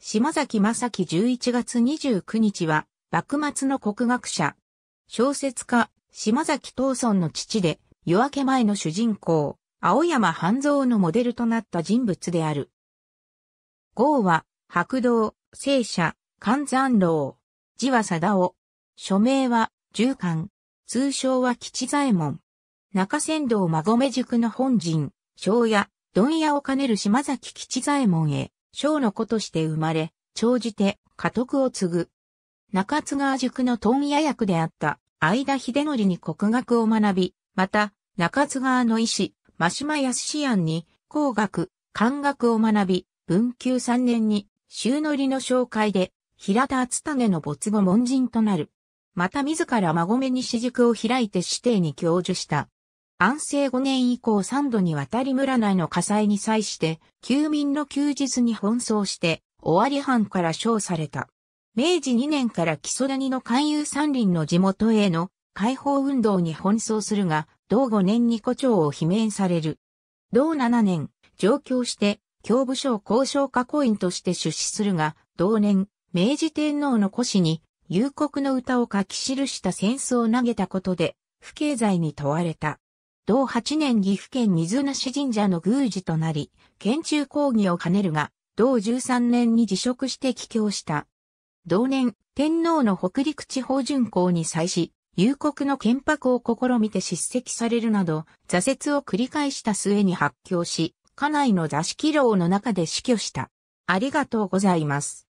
島崎正樹11月29日は、幕末の国学者、小説家、島崎藤村の父で、夜明け前の主人公、青山半蔵のモデルとなった人物である。号は、白道、聖者、関山楼、字は貞夫、署名は、十官。通称は吉左衛門。中仙道馬込塾の本陣、庄屋、問屋を兼ねる島崎吉左衛門へ、将の子として生まれ、長じて家督を継ぐ。中津川塾の問屋役であった相田秀則に国学を学び、また中津川の医師、真島康案に工学、漢学を学び、文久3年に修則の紹介で平田厚種の没後門人となる。また自ら孫目に私塾を開いて指定に教授した。安政5年以降3度にわたり村内の火災に際して、休民の休日に奔走して、尾張藩から称された。明治2年から木曽谷の勧誘山林の地元への解放運動に奔走するが、同5年に古蝶を罷免される。同7年、上京して、教部省交渉家コ員として出資するが、同年、明治天皇の古史に、幽国の歌を書き記した戦争を投げたことで、不敬罪に問われた。同8年岐阜県水無神社の宮司となり、県中講義を兼ねるが、同13年に辞職して帰郷した。同年、天皇の北陸地方巡行に際し、夕刻の建白を試みて叱責されるなど、挫折を繰り返した末に発狂し、家内の座敷牢の中で死去した。ありがとうございます。